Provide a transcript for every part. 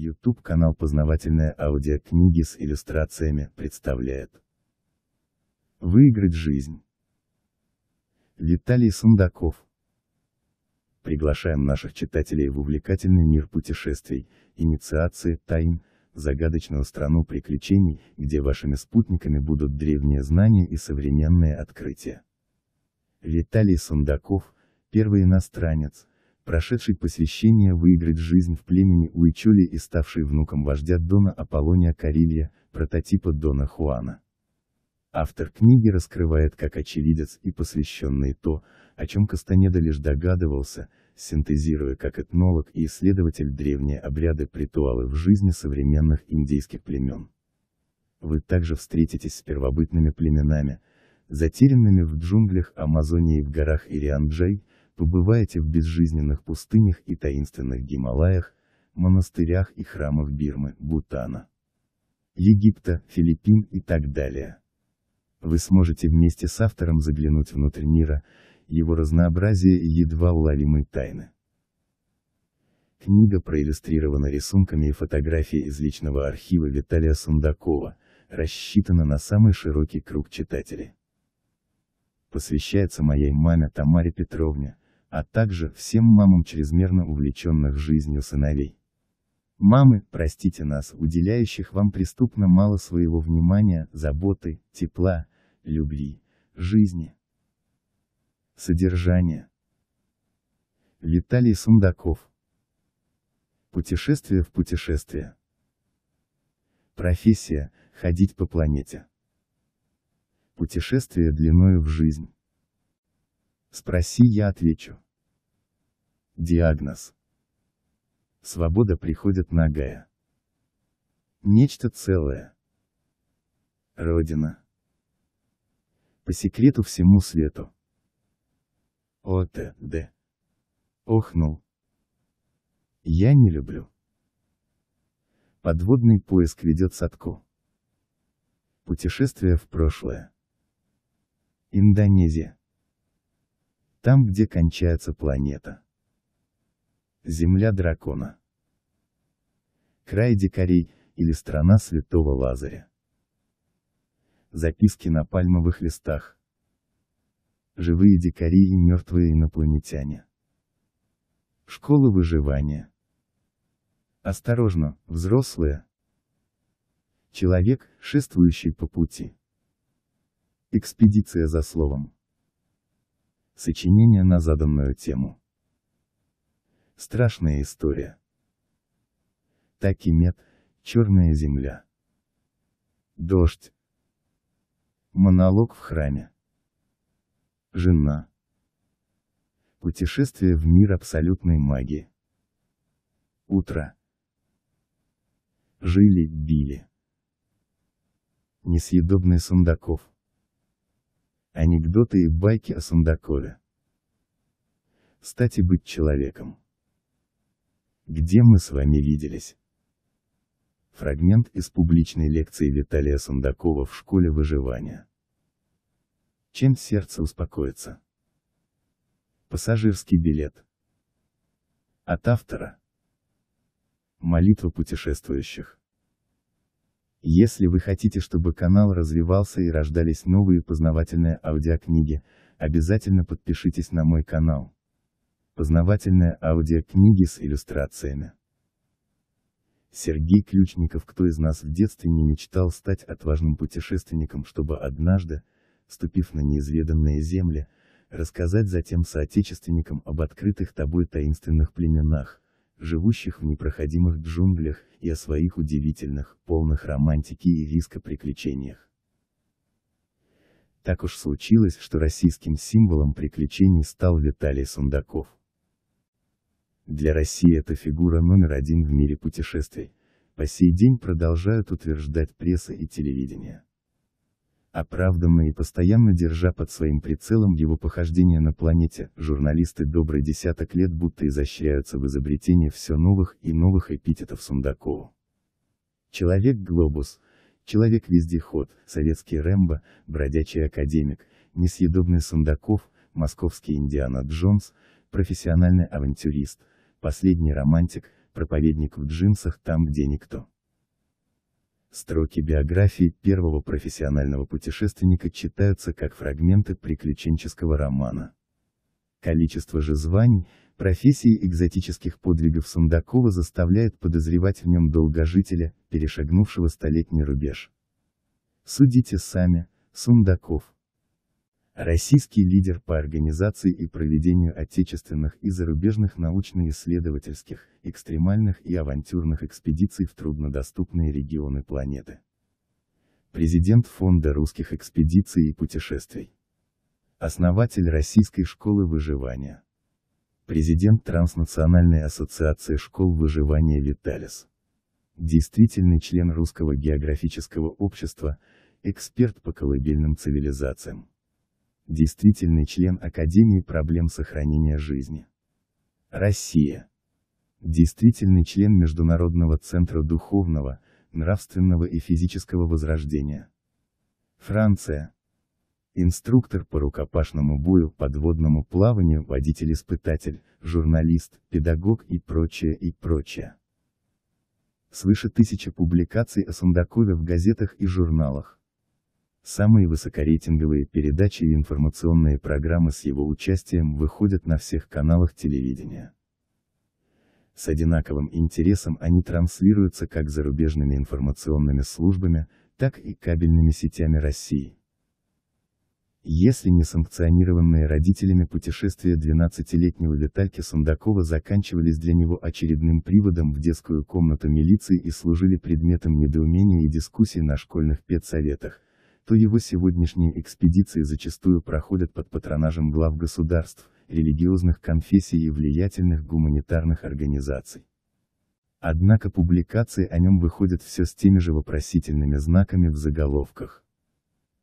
YouTube канал «Познавательная аудиокниги с иллюстрациями» представляет. Выиграть жизнь. Виталий Сундаков. Приглашаем наших читателей в увлекательный мир путешествий, инициации, тайн, загадочную страну приключений, где вашими спутниками будут древние знания и современные открытия. Виталий Сундаков, первый иностранец, прошедший посвящение выиграть жизнь в племени Уичоли и ставший внуком вождя Дона Аполлония Карилья, прототипа Дона Хуана. Автор книги раскрывает как очевидец и посвященный то, о чем Кастанеда лишь догадывался, синтезируя как этнолог и исследователь древние обряды ритуалы в жизни современных индейских племен. Вы также встретитесь с первобытными племенами, затерянными в джунглях Амазонии в горах Ирианджай побываете в безжизненных пустынях и таинственных Гималаях, монастырях и храмах Бирмы, Бутана, Египта, Филиппин и так далее. Вы сможете вместе с автором заглянуть внутрь мира, его разнообразие и едва уловимые тайны. Книга проиллюстрирована рисунками и фотографией из личного архива Виталия Сундакова, рассчитана на самый широкий круг читателей. Посвящается моей маме Тамаре Петровне, а также всем мамам чрезмерно увлеченных жизнью сыновей. Мамы, простите нас, уделяющих вам преступно мало своего внимания, заботы, тепла, любви, жизни. Содержание. Виталий Сундаков. Путешествие в путешествие. Профессия – ходить по планете. Путешествие длиною в жизнь. Спроси, я отвечу. Диагноз. Свобода приходит нагая. Нечто целое. Родина. По секрету всему свету. ОТД. Охнул. Я не люблю. Подводный поиск ведет Садко. Путешествие в прошлое. Индонезия там, где кончается планета. Земля дракона. Край дикарей, или страна святого Лазаря. Записки на пальмовых листах. Живые дикари и мертвые инопланетяне. Школы выживания. Осторожно, взрослые. Человек, шествующий по пути. Экспедиция за словом. Сочинение на заданную тему. Страшная история. Такимет, черная земля. Дождь. Монолог в храме. Жена. Путешествие в мир абсолютной магии. Утро. Жили, били. Несъедобный Сундаков. Анекдоты и байки о Сандакове. Кстати, быть человеком. Где мы с вами виделись? Фрагмент из публичной лекции Виталия Сандакова в школе выживания. Чем сердце успокоится? Пассажирский билет. От автора. Молитва путешествующих. Если вы хотите, чтобы канал развивался и рождались новые познавательные аудиокниги, обязательно подпишитесь на мой канал. Познавательные аудиокниги с иллюстрациями. Сергей Ключников Кто из нас в детстве не мечтал стать отважным путешественником, чтобы однажды, ступив на неизведанные земли, рассказать затем соотечественникам об открытых тобой таинственных племенах, живущих в непроходимых джунглях, и о своих удивительных, полных романтики и риска приключениях. Так уж случилось, что российским символом приключений стал Виталий Сундаков. Для России это фигура номер один в мире путешествий. По сей день продолжают утверждать пресса и телевидение. Оправданно и постоянно держа под своим прицелом его похождения на планете, журналисты добрый десяток лет будто изощряются в изобретении все новых и новых эпитетов Сундакову. Человек-глобус, человек-вездеход, советский Рэмбо, бродячий академик, несъедобный Сундаков, московский Индиана Джонс, профессиональный авантюрист, последний романтик, проповедник в джинсах там где никто. Строки биографии первого профессионального путешественника читаются как фрагменты приключенческого романа. Количество же званий, профессий экзотических подвигов Сундакова заставляет подозревать в нем долгожителя, перешагнувшего столетний рубеж. Судите сами, Сундаков. Российский лидер по организации и проведению отечественных и зарубежных научно-исследовательских, экстремальных и авантюрных экспедиций в труднодоступные регионы планеты. Президент Фонда русских экспедиций и путешествий. Основатель Российской школы выживания. Президент Транснациональной ассоциации школ выживания Виталис. Действительный член Русского географического общества, эксперт по колыбельным цивилизациям действительный член Академии проблем сохранения жизни. Россия. Действительный член Международного центра духовного, нравственного и физического возрождения. Франция. Инструктор по рукопашному бою, подводному плаванию, водитель-испытатель, журналист, педагог и прочее и прочее. Свыше тысячи публикаций о Сандакове в газетах и журналах. Самые высокорейтинговые передачи и информационные программы с его участием выходят на всех каналах телевидения. С одинаковым интересом они транслируются как зарубежными информационными службами, так и кабельными сетями России. Если несанкционированные родителями путешествия 12-летнего Витальки Сундакова заканчивались для него очередным приводом в детскую комнату милиции и служили предметом недоумения и дискуссий на школьных педсоветах, что его сегодняшние экспедиции зачастую проходят под патронажем глав государств, религиозных конфессий и влиятельных гуманитарных организаций. Однако публикации о нем выходят все с теми же вопросительными знаками в заголовках.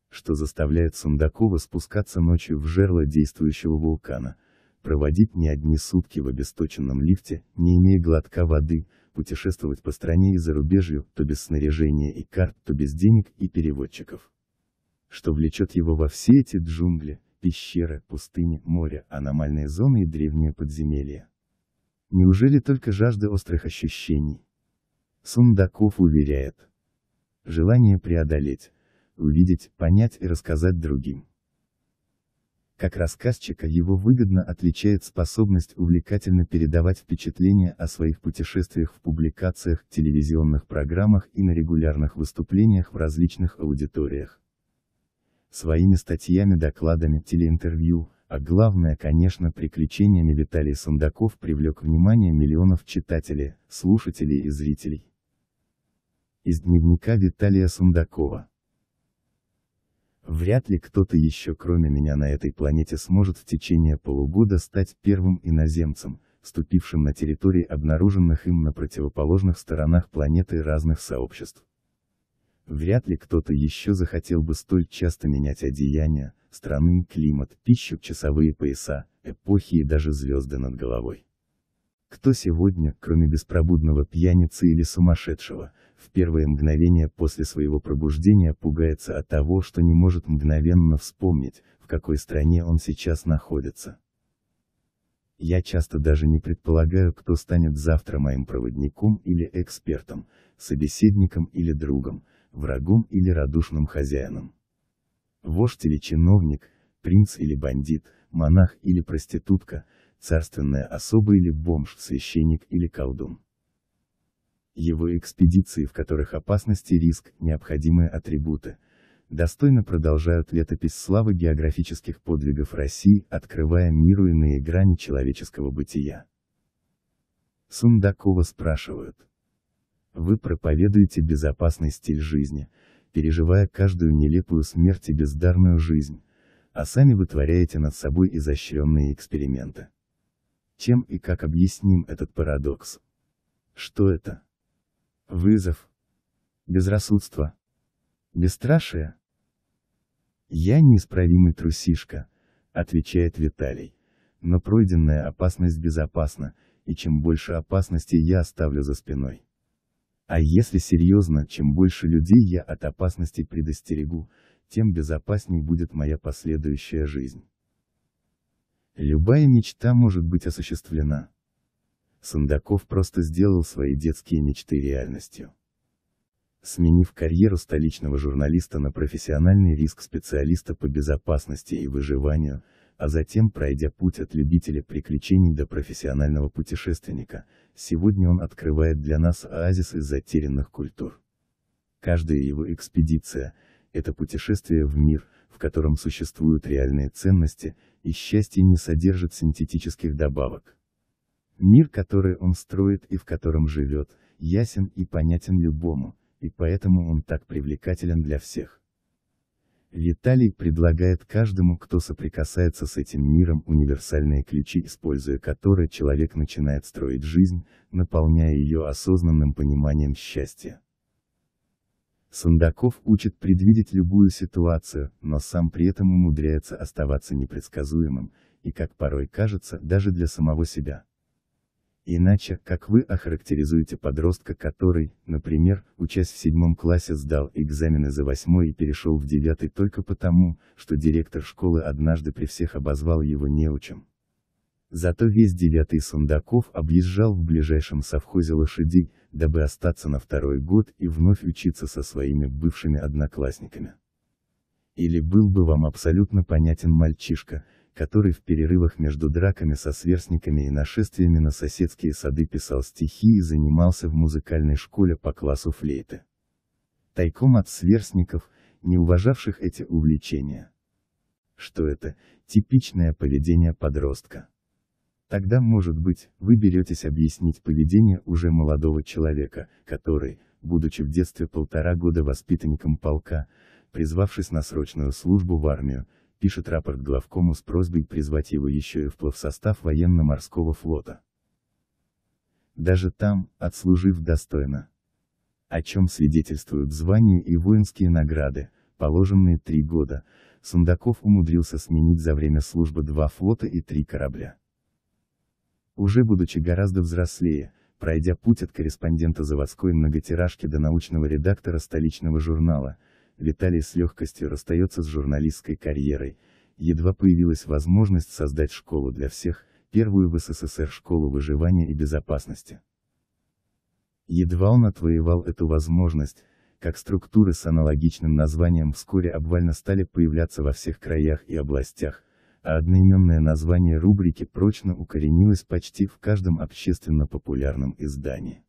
Что заставляет Сундакова спускаться ночью в жерло действующего вулкана, проводить не одни сутки в обесточенном лифте, не имея глотка воды, путешествовать по стране и зарубежью, то без снаряжения и карт, то без денег и переводчиков что влечет его во все эти джунгли, пещеры, пустыни, море, аномальные зоны и древние подземелья. Неужели только жажда острых ощущений? Сундаков уверяет. Желание преодолеть, увидеть, понять и рассказать другим. Как рассказчика его выгодно отличает способность увлекательно передавать впечатления о своих путешествиях в публикациях, телевизионных программах и на регулярных выступлениях в различных аудиториях своими статьями, докладами, телеинтервью, а главное, конечно, приключениями Виталий Сундаков привлек внимание миллионов читателей, слушателей и зрителей. Из дневника Виталия Сундакова. Вряд ли кто-то еще кроме меня на этой планете сможет в течение полугода стать первым иноземцем, вступившим на территории обнаруженных им на противоположных сторонах планеты разных сообществ. Вряд ли кто-то еще захотел бы столь часто менять одеяния, страны, климат, пищу, часовые пояса, эпохи и даже звезды над головой. Кто сегодня, кроме беспробудного пьяницы или сумасшедшего, в первые мгновения после своего пробуждения пугается от того, что не может мгновенно вспомнить, в какой стране он сейчас находится? Я часто даже не предполагаю, кто станет завтра моим проводником или экспертом, собеседником или другом, врагом или радушным хозяином. Вождь или чиновник, принц или бандит, монах или проститутка, царственная особа или бомж, священник или колдун. Его экспедиции, в которых опасность и риск – необходимые атрибуты, достойно продолжают летопись славы географических подвигов России, открывая миру иные грани человеческого бытия. Сундакова спрашивают. Вы проповедуете безопасный стиль жизни, переживая каждую нелепую смерть и бездарную жизнь, а сами вытворяете над собой изощренные эксперименты. Чем и как объясним этот парадокс? Что это? Вызов. Безрассудство. Бесстрашие. Я неисправимый трусишка, отвечает Виталий. Но пройденная опасность безопасна, и чем больше опасностей я оставлю за спиной, а если серьезно, чем больше людей я от опасностей предостерегу, тем безопасней будет моя последующая жизнь. Любая мечта может быть осуществлена. Сандаков просто сделал свои детские мечты реальностью. Сменив карьеру столичного журналиста на профессиональный риск специалиста по безопасности и выживанию, а затем пройдя путь от любителя приключений до профессионального путешественника, сегодня он открывает для нас оазис из затерянных культур. Каждая его экспедиция – это путешествие в мир, в котором существуют реальные ценности, и счастье не содержит синтетических добавок. Мир, который он строит и в котором живет, ясен и понятен любому, и поэтому он так привлекателен для всех. Виталий предлагает каждому, кто соприкасается с этим миром, универсальные ключи, используя которые человек начинает строить жизнь, наполняя ее осознанным пониманием счастья. Сандаков учит предвидеть любую ситуацию, но сам при этом умудряется оставаться непредсказуемым, и как порой кажется, даже для самого себя. Иначе, как вы охарактеризуете подростка, который, например, учась в седьмом классе сдал экзамены за восьмой и перешел в девятый только потому, что директор школы однажды при всех обозвал его неучем. Зато весь девятый Сундаков объезжал в ближайшем совхозе лошадей, дабы остаться на второй год и вновь учиться со своими бывшими одноклассниками. Или был бы вам абсолютно понятен мальчишка, который в перерывах между драками со сверстниками и нашествиями на соседские сады писал стихи и занимался в музыкальной школе по классу флейты. Тайком от сверстников, не уважавших эти увлечения. Что это, типичное поведение подростка. Тогда, может быть, вы беретесь объяснить поведение уже молодого человека, который, будучи в детстве полтора года воспитанником полка, призвавшись на срочную службу в армию, пишет рапорт главкому с просьбой призвать его еще и вплав в состав военно-морского флота. Даже там, отслужив достойно. О чем свидетельствуют звания и воинские награды, положенные три года, Сундаков умудрился сменить за время службы два флота и три корабля. Уже будучи гораздо взрослее, пройдя путь от корреспондента заводской многотиражки до научного редактора столичного журнала, Виталий с легкостью расстается с журналистской карьерой, едва появилась возможность создать школу для всех, первую в СССР школу выживания и безопасности. Едва он отвоевал эту возможность, как структуры с аналогичным названием вскоре обвально стали появляться во всех краях и областях, а одноименное название рубрики прочно укоренилось почти в каждом общественно-популярном издании.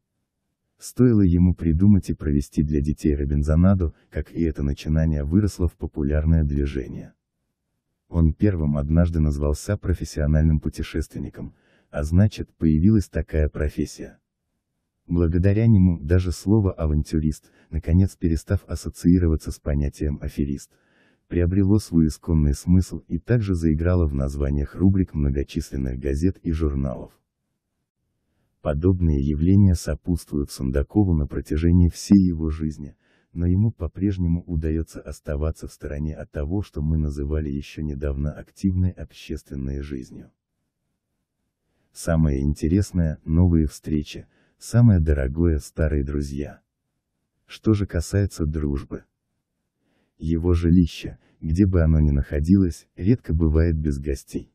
Стоило ему придумать и провести для детей Робинзонаду, как и это начинание выросло в популярное движение. Он первым однажды назвался профессиональным путешественником, а значит, появилась такая профессия. Благодаря нему даже слово «авантюрист», наконец перестав ассоциироваться с понятием «аферист», приобрело свой исконный смысл и также заиграло в названиях рубрик многочисленных газет и журналов. Подобные явления сопутствуют Сандакову на протяжении всей его жизни, но ему по-прежнему удается оставаться в стороне от того, что мы называли еще недавно активной общественной жизнью. Самое интересное – новые встречи, самое дорогое – старые друзья. Что же касается дружбы. Его жилище, где бы оно ни находилось, редко бывает без гостей.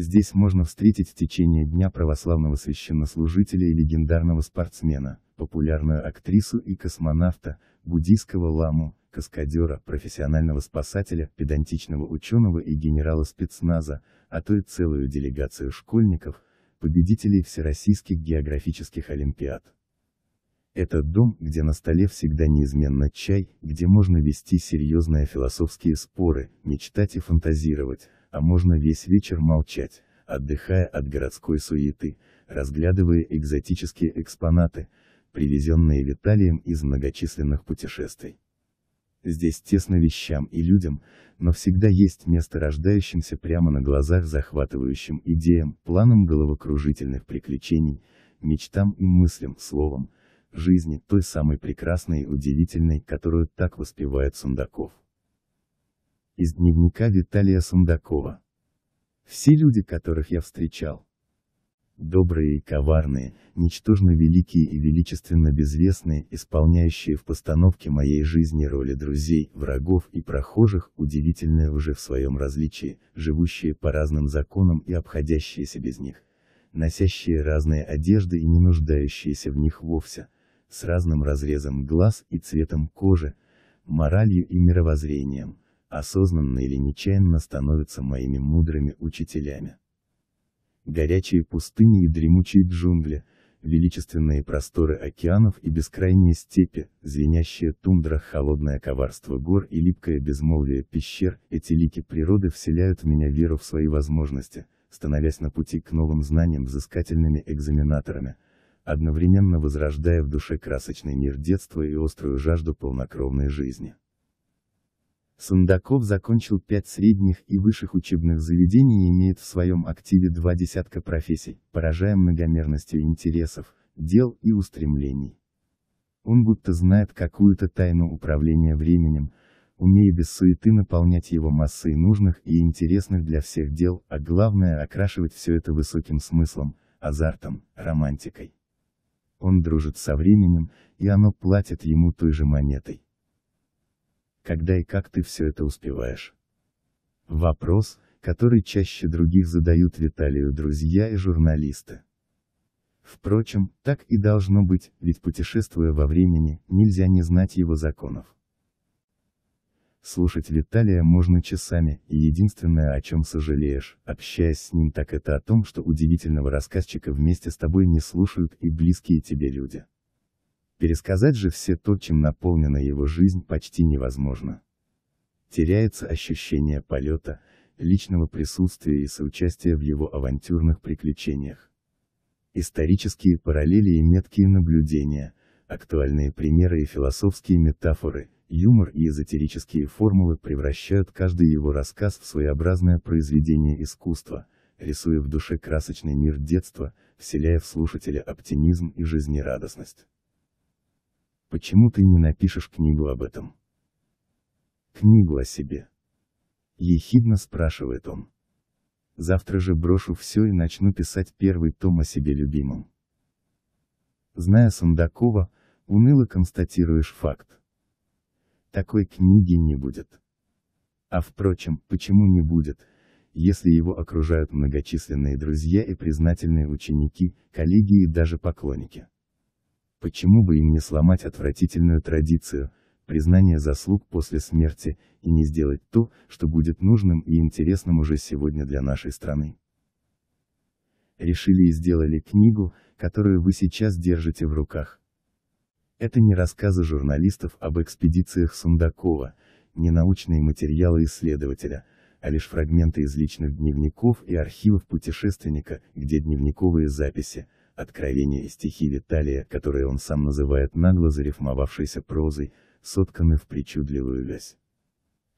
Здесь можно встретить в течение дня православного священнослужителя и легендарного спортсмена, популярную актрису и космонавта, буддийского ламу, каскадера, профессионального спасателя, педантичного ученого и генерала спецназа, а то и целую делегацию школьников, победителей всероссийских географических олимпиад. Это дом, где на столе всегда неизменно чай, где можно вести серьезные философские споры, мечтать и фантазировать, а можно весь вечер молчать, отдыхая от городской суеты, разглядывая экзотические экспонаты, привезенные Виталием из многочисленных путешествий. Здесь тесно вещам и людям, но всегда есть место рождающимся прямо на глазах захватывающим идеям, планам головокружительных приключений, мечтам и мыслям, словом, жизни той самой прекрасной и удивительной, которую так воспевает Сундаков из дневника Виталия Сундакова. Все люди, которых я встречал, добрые и коварные, ничтожно великие и величественно безвестные, исполняющие в постановке моей жизни роли друзей, врагов и прохожих, удивительные уже в своем различии, живущие по разным законам и обходящиеся без них, носящие разные одежды и не нуждающиеся в них вовсе, с разным разрезом глаз и цветом кожи, моралью и мировоззрением, осознанно или нечаянно становятся моими мудрыми учителями. Горячие пустыни и дремучие джунгли, величественные просторы океанов и бескрайние степи, звенящая тундра, холодное коварство гор и липкое безмолвие пещер, эти лики природы вселяют в меня веру в свои возможности, становясь на пути к новым знаниям взыскательными экзаменаторами, одновременно возрождая в душе красочный мир детства и острую жажду полнокровной жизни. Сундаков закончил пять средних и высших учебных заведений и имеет в своем активе два десятка профессий, поражая многомерностью интересов, дел и устремлений. Он будто знает какую-то тайну управления временем, умея без суеты наполнять его массой нужных и интересных для всех дел, а главное окрашивать все это высоким смыслом, азартом, романтикой. Он дружит со временем, и оно платит ему той же монетой когда и как ты все это успеваешь? Вопрос, который чаще других задают Виталию друзья и журналисты. Впрочем, так и должно быть, ведь путешествуя во времени, нельзя не знать его законов. Слушать Виталия можно часами, и единственное, о чем сожалеешь, общаясь с ним так это о том, что удивительного рассказчика вместе с тобой не слушают и близкие тебе люди. Пересказать же все то, чем наполнена его жизнь, почти невозможно. Теряется ощущение полета, личного присутствия и соучастия в его авантюрных приключениях. Исторические параллели и меткие наблюдения, актуальные примеры и философские метафоры, юмор и эзотерические формулы превращают каждый его рассказ в своеобразное произведение искусства, рисуя в душе красочный мир детства, вселяя в слушателя оптимизм и жизнерадостность. Почему ты не напишешь книгу об этом? Книгу о себе. Ехидно спрашивает он. Завтра же брошу все и начну писать первый том о себе любимом. Зная Сандакова, уныло констатируешь факт. Такой книги не будет. А впрочем, почему не будет, если его окружают многочисленные друзья и признательные ученики, коллеги и даже поклонники? Почему бы им не сломать отвратительную традицию, признание заслуг после смерти, и не сделать то, что будет нужным и интересным уже сегодня для нашей страны? Решили и сделали книгу, которую вы сейчас держите в руках. Это не рассказы журналистов об экспедициях Сундакова, не научные материалы исследователя, а лишь фрагменты из личных дневников и архивов путешественника, где дневниковые записи, Откровения и стихи Виталия, которые он сам называет нагло зарифмовавшейся прозой, сотканы в причудливую вязь.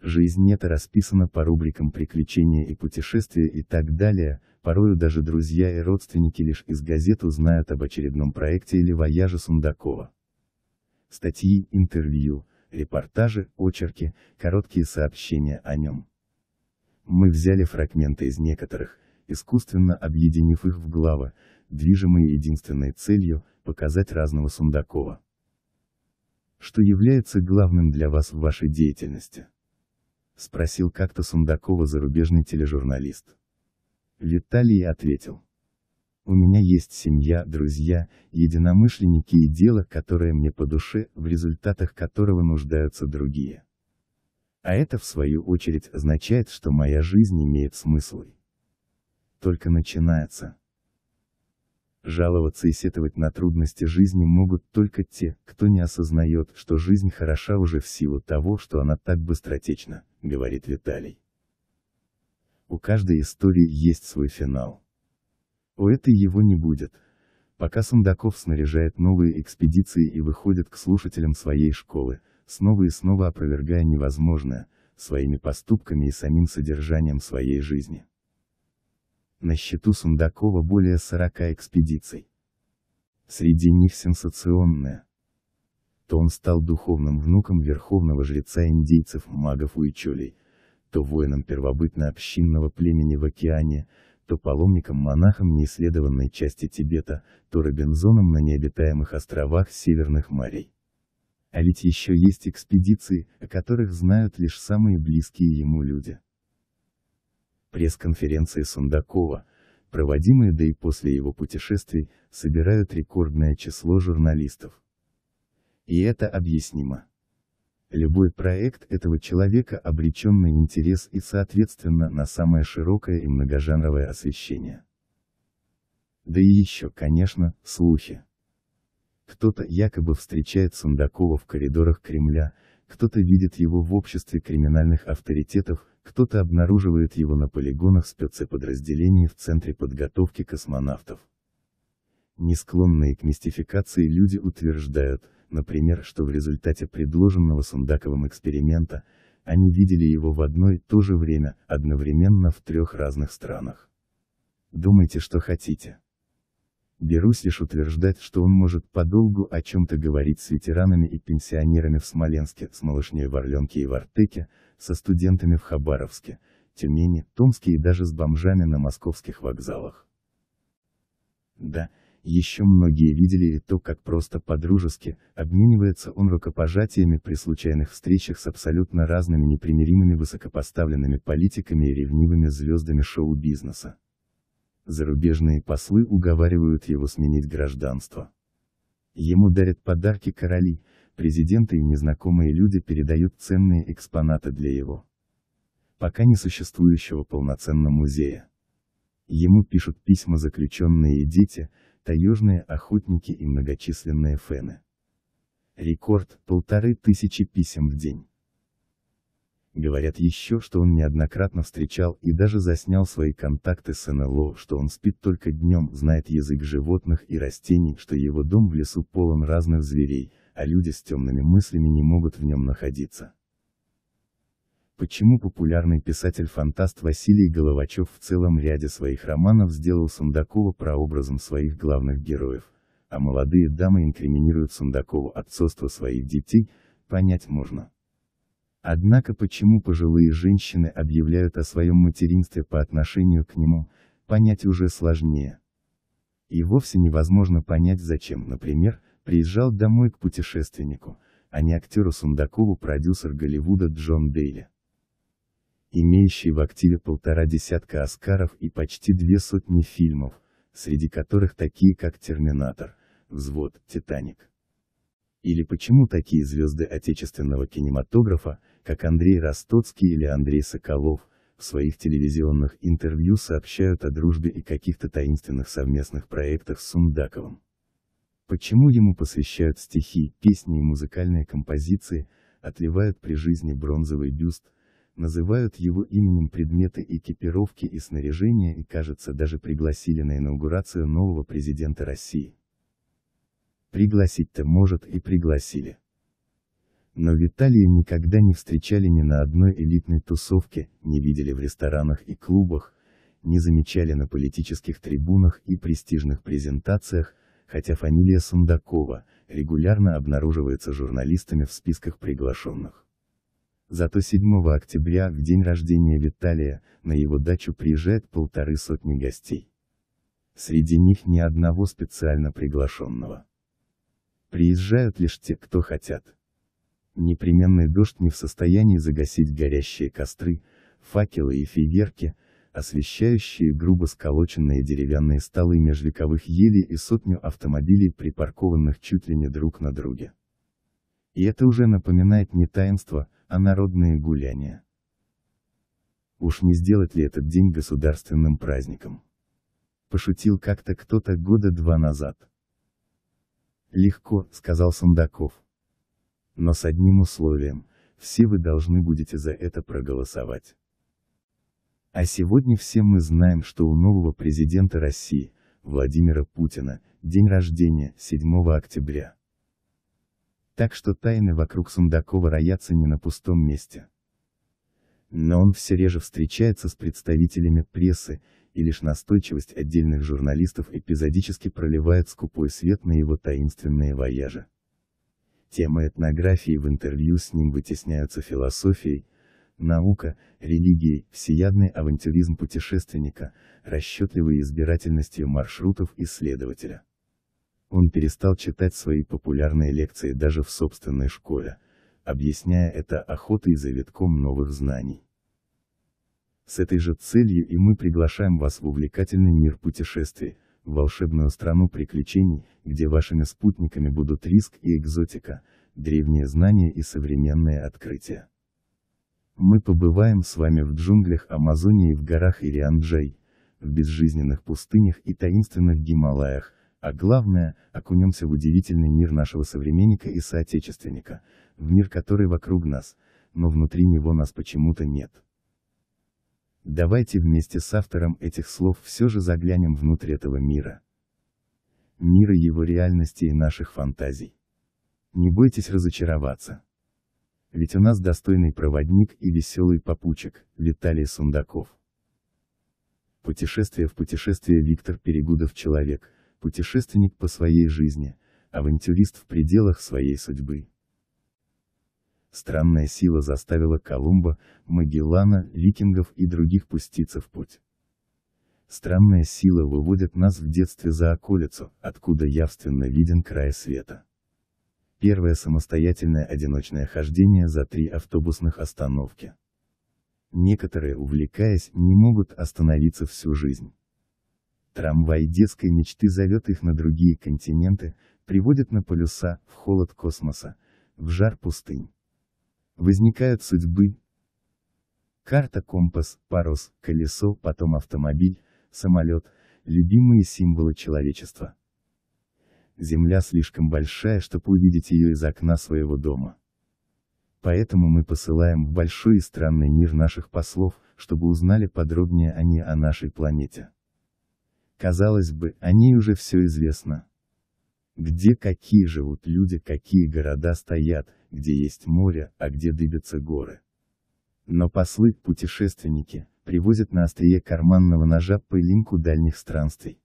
Жизнь нета расписана по рубрикам приключения и путешествия и так далее, порою даже друзья и родственники лишь из газет узнают об очередном проекте или вояже Сундакова. Статьи, интервью, репортажи, очерки, короткие сообщения о нем. Мы взяли фрагменты из некоторых, искусственно объединив их в главы, движимые единственной целью, показать разного Сундакова. Что является главным для вас в вашей деятельности? Спросил как-то Сундакова зарубежный тележурналист. Виталий ответил. У меня есть семья, друзья, единомышленники и дело, которое мне по душе, в результатах которого нуждаются другие. А это в свою очередь означает, что моя жизнь имеет смысл. Только начинается. Жаловаться и сетовать на трудности жизни могут только те, кто не осознает, что жизнь хороша уже в силу того, что она так быстротечна, говорит Виталий. У каждой истории есть свой финал. У этой его не будет, пока Сандаков снаряжает новые экспедиции и выходит к слушателям своей школы, снова и снова опровергая невозможное, своими поступками и самим содержанием своей жизни. На счету Сундакова более 40 экспедиций. Среди них сенсационная. То он стал духовным внуком верховного жреца индейцев магов Уичолей, то воином первобытно-общинного племени в океане, то паломником-монахом неисследованной части Тибета, то Робинзоном на необитаемых островах Северных морей. А ведь еще есть экспедиции, о которых знают лишь самые близкие ему люди. Пресс-конференции Сундакова, проводимые до и после его путешествий, собирают рекордное число журналистов. И это объяснимо. Любой проект этого человека обречен на интерес и соответственно на самое широкое и многожанровое освещение. Да и еще, конечно, слухи. Кто-то якобы встречает Сундакова в коридорах Кремля, кто-то видит его в обществе криминальных авторитетов, кто-то обнаруживает его на полигонах спецподразделений в Центре подготовки космонавтов. Несклонные к мистификации люди утверждают, например, что в результате предложенного Сандаковым эксперимента, они видели его в одно и то же время, одновременно в трех разных странах. Думайте, что хотите. Берусь лишь утверждать, что он может подолгу о чем-то говорить с ветеранами и пенсионерами в Смоленске, с малышней в Орленке и в Артеке, со студентами в Хабаровске, Тюмени, Томске и даже с бомжами на московских вокзалах. Да, еще многие видели и то, как просто по-дружески, обменивается он рукопожатиями при случайных встречах с абсолютно разными непримиримыми высокопоставленными политиками и ревнивыми звездами шоу-бизнеса зарубежные послы уговаривают его сменить гражданство. Ему дарят подарки короли, президенты и незнакомые люди передают ценные экспонаты для его пока не существующего полноценного музея. Ему пишут письма заключенные и дети, таежные охотники и многочисленные фены. Рекорд – полторы тысячи писем в день. Говорят еще, что он неоднократно встречал и даже заснял свои контакты с НЛО, что он спит только днем, знает язык животных и растений, что его дом в лесу полон разных зверей, а люди с темными мыслями не могут в нем находиться. Почему популярный писатель-фантаст Василий Головачев в целом ряде своих романов сделал Сундакова прообразом своих главных героев, а молодые дамы инкриминируют Сундакова отцовство своих детей, понять можно. Однако почему пожилые женщины объявляют о своем материнстве по отношению к нему, понять уже сложнее. И вовсе невозможно понять зачем, например, приезжал домой к путешественнику, а не актеру Сундакову продюсер Голливуда Джон Дейли. Имеющий в активе полтора десятка Оскаров и почти две сотни фильмов, среди которых такие как «Терминатор», «Взвод», «Титаник». Или почему такие звезды отечественного кинематографа, как Андрей Ростоцкий или Андрей Соколов, в своих телевизионных интервью сообщают о дружбе и каких-то таинственных совместных проектах с Сундаковым? Почему ему посвящают стихи, песни и музыкальные композиции, отливают при жизни бронзовый бюст, называют его именем предметы экипировки и снаряжения и кажется даже пригласили на инаугурацию нового президента России. Пригласить-то может и пригласили. Но Виталия никогда не встречали ни на одной элитной тусовке, не видели в ресторанах и клубах, не замечали на политических трибунах и престижных презентациях, хотя фамилия Сундакова регулярно обнаруживается журналистами в списках приглашенных. Зато 7 октября, в день рождения Виталия, на его дачу приезжает полторы сотни гостей. Среди них ни одного специально приглашенного. Приезжают лишь те, кто хотят. Непременный дождь не в состоянии загасить горящие костры, факелы и фейерки, освещающие грубо сколоченные деревянные столы межвековых елей и сотню автомобилей, припаркованных чуть ли не друг на друге. И это уже напоминает не таинство, а народные гуляния. Уж не сделать ли этот день государственным праздником? Пошутил как-то кто-то года два назад. Легко, сказал Сандаков. Но с одним условием, все вы должны будете за это проголосовать. А сегодня все мы знаем, что у нового президента России, Владимира Путина, день рождения, 7 октября. Так что тайны вокруг Сундакова роятся не на пустом месте. Но он все реже встречается с представителями прессы, и лишь настойчивость отдельных журналистов эпизодически проливает скупой свет на его таинственные вояжи. Темы этнографии в интервью с ним вытесняются философией, наука, религией, всеядный авантюризм путешественника, расчетливой избирательностью маршрутов исследователя. Он перестал читать свои популярные лекции даже в собственной школе, объясняя это охотой за витком новых знаний. С этой же целью и мы приглашаем вас в увлекательный мир путешествий, в волшебную страну приключений, где вашими спутниками будут риск и экзотика, древние знания и современные открытия. Мы побываем с вами в джунглях Амазонии в горах Ирианджей, в безжизненных пустынях и таинственных Гималаях, а главное, окунемся в удивительный мир нашего современника и соотечественника, в мир который вокруг нас, но внутри него нас почему-то нет. Давайте вместе с автором этих слов все же заглянем внутрь этого мира. Мира его реальности и наших фантазий. Не бойтесь разочароваться. Ведь у нас достойный проводник и веселый попутчик, Виталий Сундаков. Путешествие в путешествие Виктор Перегудов человек, путешественник по своей жизни, авантюрист в пределах своей судьбы. Странная сила заставила Колумба, Магеллана, викингов и других пуститься в путь. Странная сила выводит нас в детстве за околицу, откуда явственно виден край света. Первое самостоятельное одиночное хождение за три автобусных остановки. Некоторые, увлекаясь, не могут остановиться всю жизнь. Трамвай детской мечты зовет их на другие континенты, приводит на полюса, в холод космоса, в жар пустынь возникают судьбы. Карта, компас, парус, колесо, потом автомобиль, самолет – любимые символы человечества. Земля слишком большая, чтобы увидеть ее из окна своего дома. Поэтому мы посылаем в большой и странный мир наших послов, чтобы узнали подробнее они о нашей планете. Казалось бы, о ней уже все известно. Где какие живут люди, какие города стоят, где есть море, а где дыбятся горы. Но послы-путешественники привозят на острие карманного ножа пылинку дальних странствий.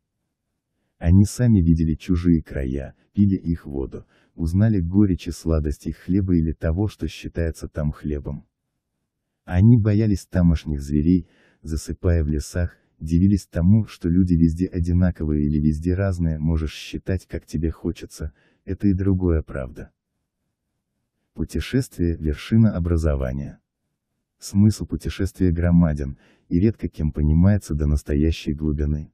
Они сами видели чужие края, пили их воду, узнали горечь и сладость их хлеба или того, что считается там хлебом. Они боялись тамошних зверей, засыпая в лесах, дивились тому, что люди везде одинаковые или везде разные, можешь считать, как тебе хочется, это и другое правда. Путешествие – вершина образования. Смысл путешествия громаден, и редко кем понимается до настоящей глубины.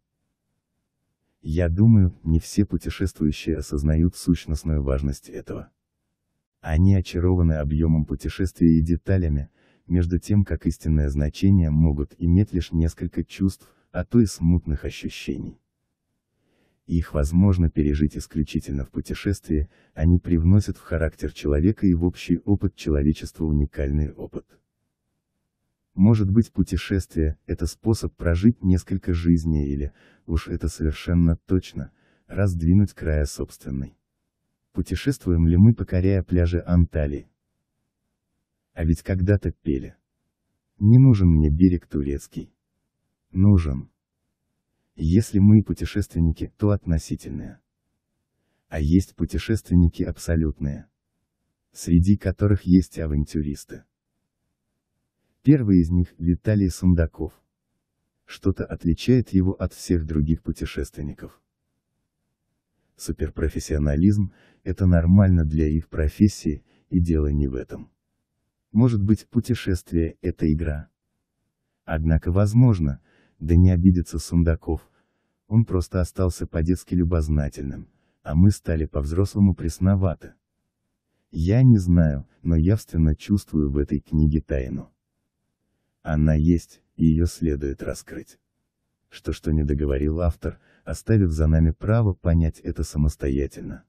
Я думаю, не все путешествующие осознают сущностную важность этого. Они очарованы объемом путешествия и деталями, между тем как истинное значение могут иметь лишь несколько чувств, а то и смутных ощущений их возможно пережить исключительно в путешествии, они привносят в характер человека и в общий опыт человечества уникальный опыт. Может быть путешествие – это способ прожить несколько жизней или, уж это совершенно точно, раздвинуть края собственной. Путешествуем ли мы покоряя пляжи Анталии? А ведь когда-то пели. Не нужен мне берег турецкий. Нужен. Если мы путешественники, то относительные. А есть путешественники абсолютные. Среди которых есть авантюристы. Первый из них – Виталий Сундаков. Что-то отличает его от всех других путешественников. Суперпрофессионализм – это нормально для их профессии, и дело не в этом. Может быть, путешествие – это игра. Однако возможно, да не обидится Сундаков, он просто остался по-детски любознательным, а мы стали по-взрослому пресноваты. Я не знаю, но явственно чувствую в этой книге тайну. Она есть, и ее следует раскрыть. Что что не договорил автор, оставив за нами право понять это самостоятельно.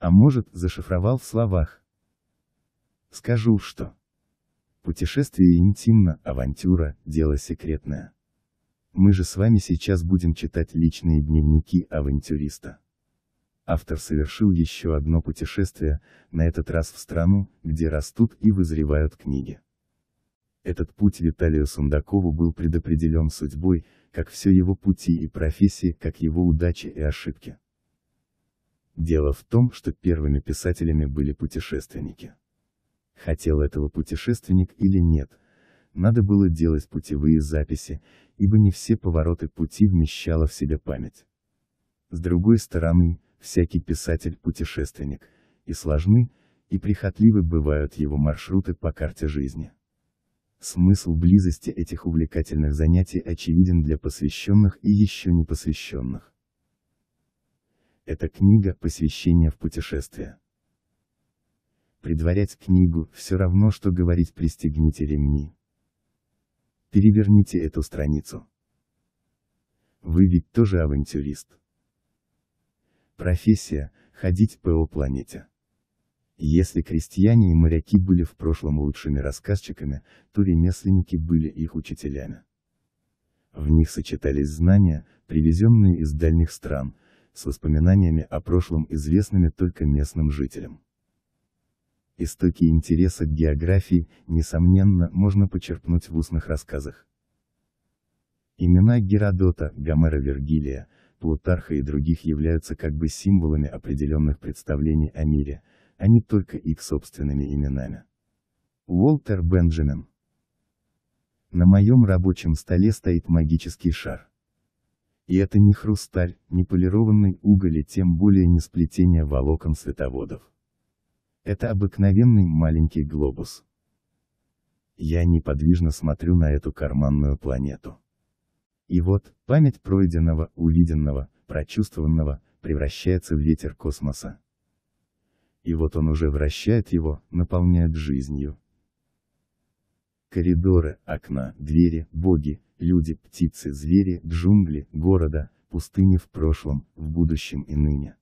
А может, зашифровал в словах. Скажу, что путешествие интимно, авантюра, дело секретное. Мы же с вами сейчас будем читать личные дневники авантюриста. Автор совершил еще одно путешествие, на этот раз в страну, где растут и вызревают книги. Этот путь Виталию Сундакову был предопределен судьбой, как все его пути и профессии, как его удачи и ошибки. Дело в том, что первыми писателями были путешественники. Хотел этого путешественник или нет, надо было делать путевые записи, ибо не все повороты пути вмещала в себя память. С другой стороны, всякий писатель-путешественник, и сложны, и прихотливы бывают его маршруты по карте жизни. Смысл близости этих увлекательных занятий очевиден для посвященных и еще не посвященных. Эта книга – посвящение в путешествие. Предварять книгу – все равно, что говорить «пристегните ремни». Переверните эту страницу. Вы ведь тоже авантюрист. Профессия – ходить по планете. Если крестьяне и моряки были в прошлом лучшими рассказчиками, то ремесленники были их учителями. В них сочетались знания, привезенные из дальних стран, с воспоминаниями о прошлом известными только местным жителям. Истоки интереса к географии, несомненно, можно почерпнуть в устных рассказах. Имена Геродота, Гомера Вергилия, Плутарха и других являются как бы символами определенных представлений о мире, а не только их собственными именами. Уолтер Бенджамин На моем рабочем столе стоит магический шар. И это не хрусталь, не полированный уголь и тем более не сплетение волокон световодов. Это обыкновенный маленький глобус. Я неподвижно смотрю на эту карманную планету. И вот, память пройденного, увиденного, прочувствованного, превращается в ветер космоса. И вот он уже вращает его, наполняет жизнью. Коридоры, окна, двери, боги, люди, птицы, звери, джунгли, города, пустыни в прошлом, в будущем и ныне.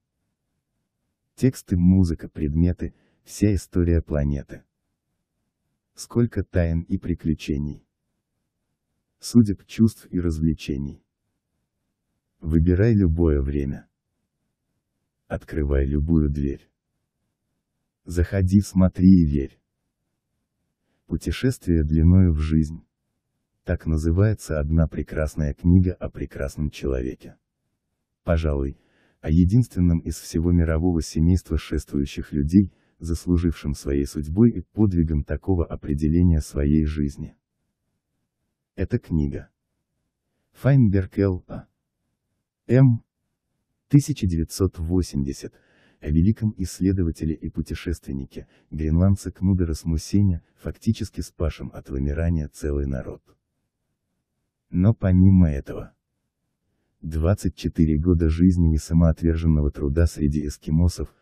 Тексты, музыка, предметы, Вся история планеты. Сколько тайн и приключений. Судеб, чувств и развлечений. Выбирай любое время. Открывай любую дверь. Заходи, смотри и верь. Путешествие длиною в жизнь. Так называется одна прекрасная книга о прекрасном человеке. Пожалуй, о единственном из всего мирового семейства шествующих людей, заслужившим своей судьбой и подвигом такого определения своей жизни. Это книга. Файнберг А. М. 1980 о великом исследователе и путешественнике, гренландце Кнуде Расмусене, фактически спасшем от вымирания целый народ. Но помимо этого, 24 года жизни и самоотверженного труда среди эскимосов,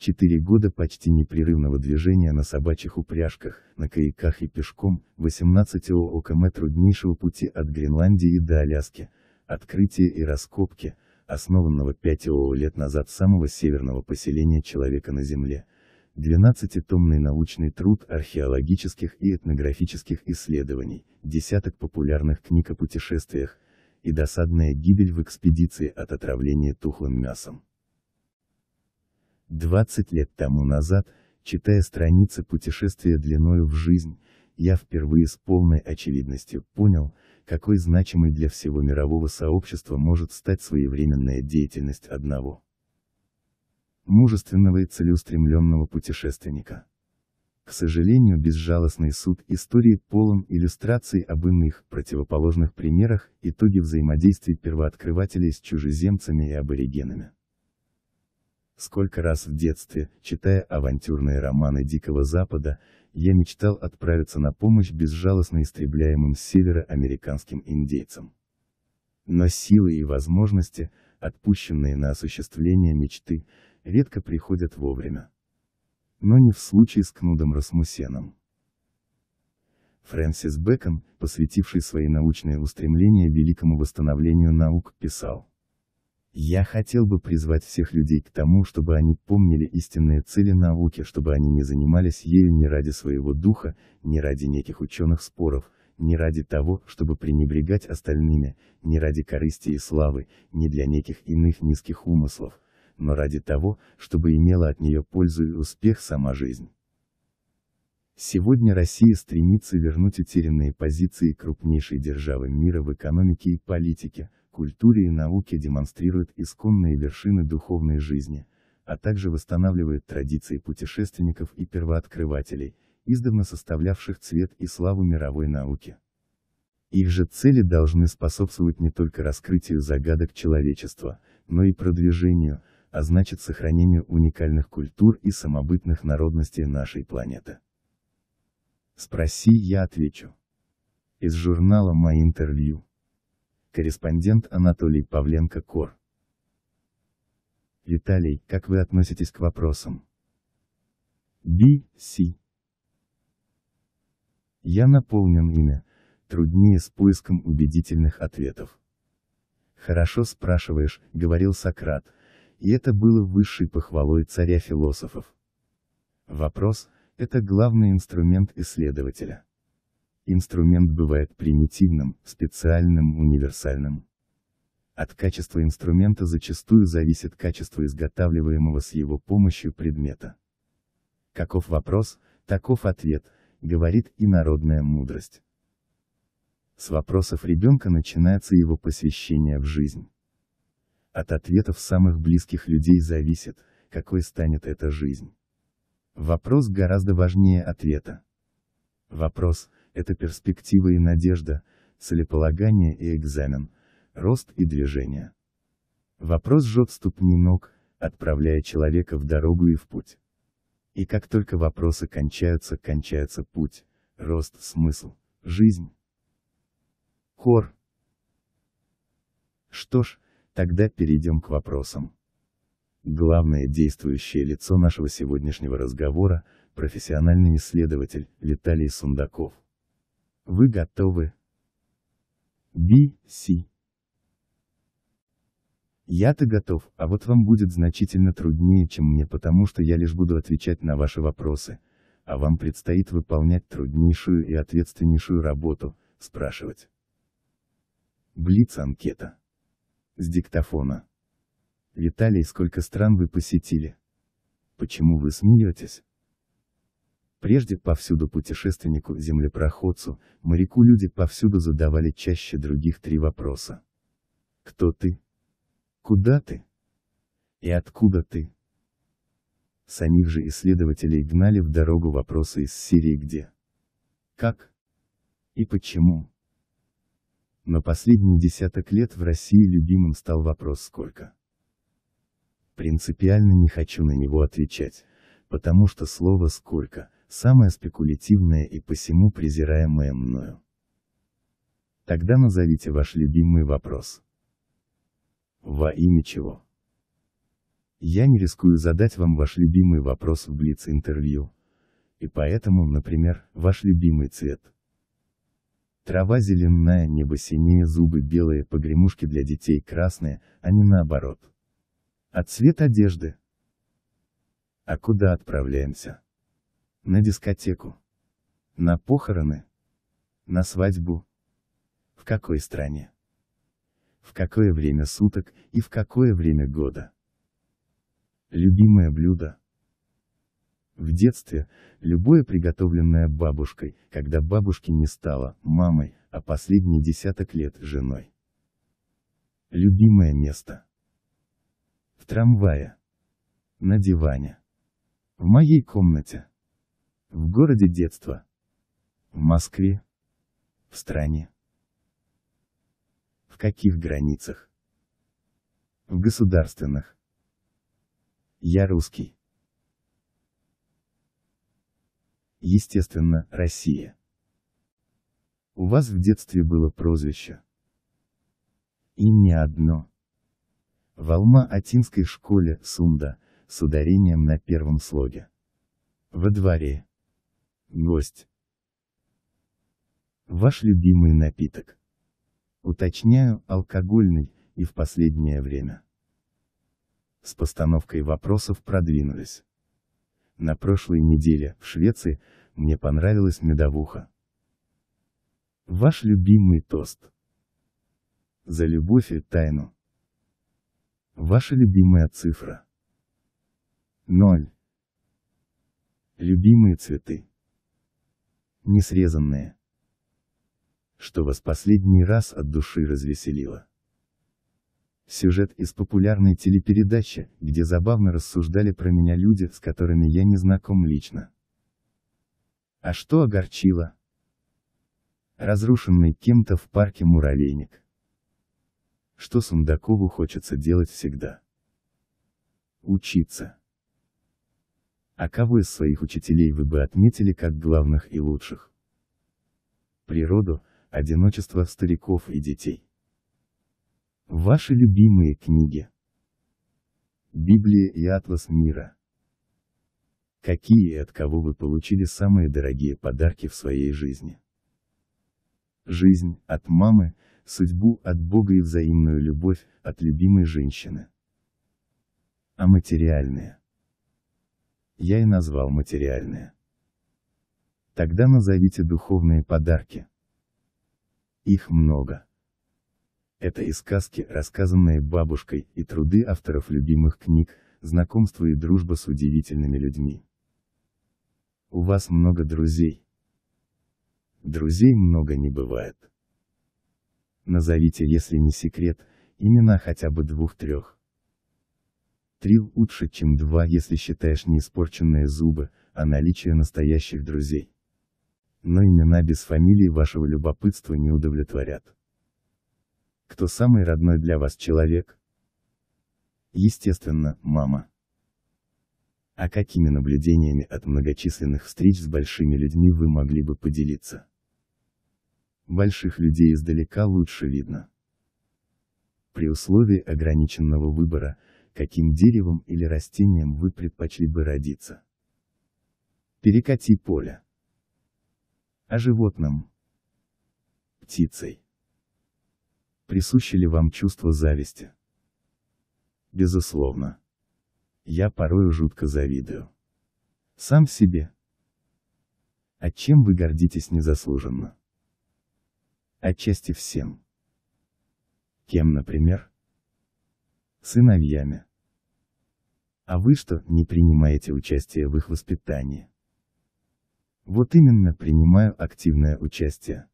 Четыре года почти непрерывного движения на собачьих упряжках, на каяках и пешком, 18 ООКМ труднейшего пути от Гренландии до Аляски, открытие и раскопки, основанного 5 ОО лет назад самого северного поселения человека на Земле, 12-томный научный труд археологических и этнографических исследований, десяток популярных книг о путешествиях, и досадная гибель в экспедиции от отравления тухлым мясом. 20 лет тому назад, читая страницы путешествия длиною в жизнь, я впервые с полной очевидностью понял, какой значимой для всего мирового сообщества может стать своевременная деятельность одного мужественного и целеустремленного путешественника. К сожалению, безжалостный суд истории полон иллюстраций об иных, противоположных примерах, итоги взаимодействий первооткрывателей с чужеземцами и аборигенами. Сколько раз в детстве, читая авантюрные романы Дикого Запада, я мечтал отправиться на помощь безжалостно истребляемым североамериканским индейцам. Но силы и возможности, отпущенные на осуществление мечты, редко приходят вовремя. Но не в случае с Кнудом Расмусеном. Фрэнсис Бэкон, посвятивший свои научные устремления великому восстановлению наук, писал. Я хотел бы призвать всех людей к тому, чтобы они помнили истинные цели науки, чтобы они не занимались ею ни ради своего духа, ни ради неких ученых споров, ни ради того, чтобы пренебрегать остальными, ни ради корысти и славы, ни для неких иных низких умыслов, но ради того, чтобы имела от нее пользу и успех сама жизнь. Сегодня Россия стремится вернуть утерянные позиции крупнейшей державы мира в экономике и политике, культуре и науке демонстрирует исконные вершины духовной жизни, а также восстанавливает традиции путешественников и первооткрывателей, издавна составлявших цвет и славу мировой науки. Их же цели должны способствовать не только раскрытию загадок человечества, но и продвижению, а значит сохранению уникальных культур и самобытных народностей нашей планеты. Спроси, я отвечу. Из журнала мои интервью. Корреспондент Анатолий Павленко Кор. Виталий, как вы относитесь к вопросам? Би, Си. Я наполнен имя, труднее с поиском убедительных ответов. Хорошо спрашиваешь, говорил Сократ, и это было высшей похвалой царя философов. Вопрос – это главный инструмент исследователя. Инструмент бывает примитивным, специальным, универсальным. От качества инструмента зачастую зависит качество изготавливаемого с его помощью предмета. Каков вопрос, таков ответ, говорит и народная мудрость. С вопросов ребенка начинается его посвящение в жизнь. От ответов самых близких людей зависит, какой станет эта жизнь. Вопрос гораздо важнее ответа. Вопрос, это перспектива и надежда, целеполагание и экзамен, рост и движение. Вопрос жжет ступни ног, отправляя человека в дорогу и в путь. И как только вопросы кончаются, кончается путь, рост, смысл, жизнь. Хор. Что ж, тогда перейдем к вопросам. Главное действующее лицо нашего сегодняшнего разговора – профессиональный исследователь Виталий Сундаков. Вы готовы? B. C. Я-то готов, а вот вам будет значительно труднее, чем мне, потому что я лишь буду отвечать на ваши вопросы, а вам предстоит выполнять труднейшую и ответственнейшую работу, спрашивать. Блиц-анкета. С диктофона. Виталий, сколько стран вы посетили? Почему вы смеетесь? Прежде повсюду путешественнику, землепроходцу, моряку люди повсюду задавали чаще других три вопроса. Кто ты? Куда ты? И откуда ты? Самих же исследователей гнали в дорогу вопросы из Сирии, «Где?», «Как?» и «Почему?». Но последние десяток лет в России любимым стал вопрос «Сколько?». Принципиально не хочу на него отвечать, потому что слово «Сколько?» самое спекулятивное и посему презираемое мною. Тогда назовите ваш любимый вопрос. Во имя чего? Я не рискую задать вам ваш любимый вопрос в Блиц-интервью. И поэтому, например, ваш любимый цвет. Трава зеленая, небо синее, зубы белые, погремушки для детей красные, а не наоборот. А цвет одежды? А куда отправляемся? на дискотеку, на похороны, на свадьбу. В какой стране? В какое время суток и в какое время года? Любимое блюдо. В детстве, любое приготовленное бабушкой, когда бабушки не стало мамой, а последние десяток лет женой. Любимое место. В трамвае. На диване. В моей комнате. В городе детства. В Москве. В стране. В каких границах? В государственных. Я русский. Естественно, Россия. У вас в детстве было прозвище. И не одно. В Алма-Атинской школе Сунда, с ударением на первом слоге. Во дворе. Гость. Ваш любимый напиток. Уточняю, алкогольный, и в последнее время. С постановкой вопросов продвинулись. На прошлой неделе, в Швеции, мне понравилась медовуха. Ваш любимый тост. За любовь и тайну. Ваша любимая цифра. Ноль. Любимые цветы несрезанные. Что вас последний раз от души развеселило? Сюжет из популярной телепередачи, где забавно рассуждали про меня люди, с которыми я не знаком лично. А что огорчило? Разрушенный кем-то в парке муравейник. Что Сундакову хочется делать всегда? Учиться. А кого из своих учителей вы бы отметили как главных и лучших? Природу, одиночество стариков и детей. Ваши любимые книги. Библия и Атлас мира. Какие и от кого вы получили самые дорогие подарки в своей жизни? Жизнь, от мамы, судьбу, от Бога и взаимную любовь, от любимой женщины. А материальные? я и назвал материальные. Тогда назовите духовные подарки. Их много. Это и сказки, рассказанные бабушкой, и труды авторов любимых книг, знакомство и дружба с удивительными людьми. У вас много друзей. Друзей много не бывает. Назовите, если не секрет, имена хотя бы двух-трех. Три лучше, чем два, если считаешь не испорченные зубы, а наличие настоящих друзей. Но имена без фамилии вашего любопытства не удовлетворят. Кто самый родной для вас человек? Естественно, мама. А какими наблюдениями от многочисленных встреч с большими людьми вы могли бы поделиться? Больших людей издалека лучше видно. При условии ограниченного выбора, каким деревом или растением вы предпочли бы родиться. Перекати поле. О животном. Птицей. Присуще ли вам чувство зависти? Безусловно. Я порою жутко завидую. Сам себе. А чем вы гордитесь незаслуженно? Отчасти всем. Кем, например? Сыновьями. А вы что, не принимаете участие в их воспитании? Вот именно, принимаю активное участие.